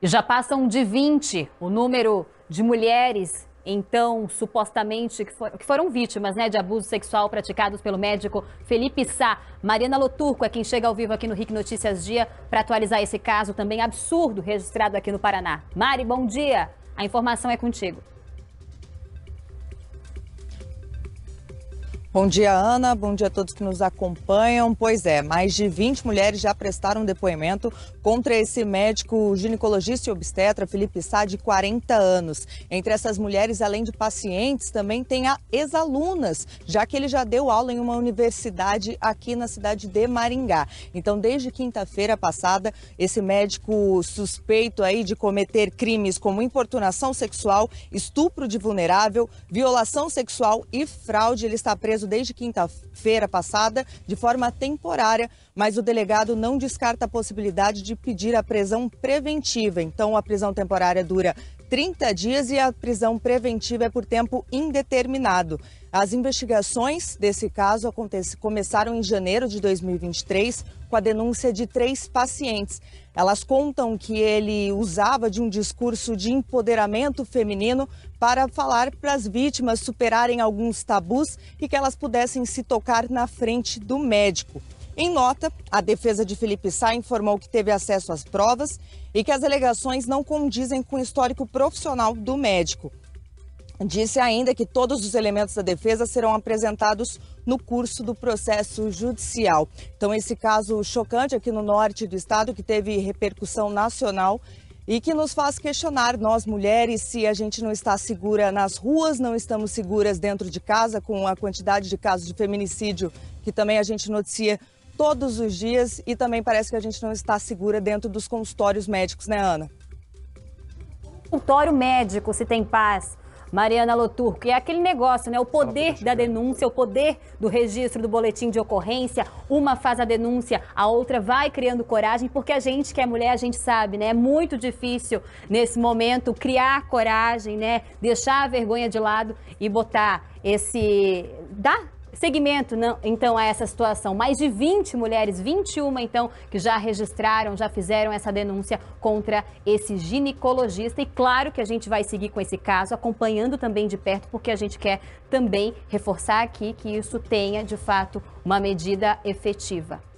E já passam de 20 o número de mulheres, então, supostamente, que, for, que foram vítimas né, de abuso sexual praticados pelo médico Felipe Sá. Mariana Loturco é quem chega ao vivo aqui no RIC Notícias Dia para atualizar esse caso também absurdo registrado aqui no Paraná. Mari, bom dia. A informação é contigo. Bom dia, Ana. Bom dia a todos que nos acompanham. Pois é, mais de 20 mulheres já prestaram depoimento contra esse médico ginecologista e obstetra, Felipe Sá, de 40 anos. Entre essas mulheres, além de pacientes, também tem a ex-alunas, já que ele já deu aula em uma universidade aqui na cidade de Maringá. Então, desde quinta-feira passada, esse médico suspeito aí de cometer crimes como importunação sexual, estupro de vulnerável, violação sexual e fraude, ele está preso preso desde quinta-feira passada de forma temporária, mas o delegado não descarta a possibilidade de pedir a prisão preventiva. Então, a prisão temporária dura 30 dias e a prisão preventiva é por tempo indeterminado. As investigações desse caso começaram em janeiro de 2023 com a denúncia de três pacientes. Elas contam que ele usava de um discurso de empoderamento feminino para falar para as vítimas superarem alguns tabus e que elas pudessem se tocar na frente do médico. Em nota, a defesa de Felipe Sá informou que teve acesso às provas e que as alegações não condizem com o histórico profissional do médico. Disse ainda que todos os elementos da defesa serão apresentados no curso do processo judicial. Então, esse caso chocante aqui no norte do estado, que teve repercussão nacional e que nos faz questionar, nós mulheres, se a gente não está segura nas ruas, não estamos seguras dentro de casa, com a quantidade de casos de feminicídio que também a gente noticia todos os dias e também parece que a gente não está segura dentro dos consultórios médicos, né, Ana? Consultório médico, se tem paz. Mariana Loturco, é aquele negócio, né? O poder da denúncia, o poder do registro do boletim de ocorrência. Uma faz a denúncia, a outra vai criando coragem, porque a gente que é mulher, a gente sabe, né? É muito difícil nesse momento criar coragem, né? Deixar a vergonha de lado e botar esse. dar Segmento, não, então, a é essa situação. Mais de 20 mulheres, 21 então, que já registraram, já fizeram essa denúncia contra esse ginecologista. E claro que a gente vai seguir com esse caso, acompanhando também de perto, porque a gente quer também reforçar aqui que isso tenha, de fato, uma medida efetiva.